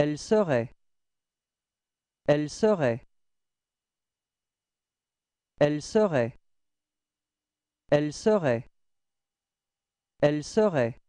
Elle serait. Elle serait. Elle serait. Elle serait. Elle serait.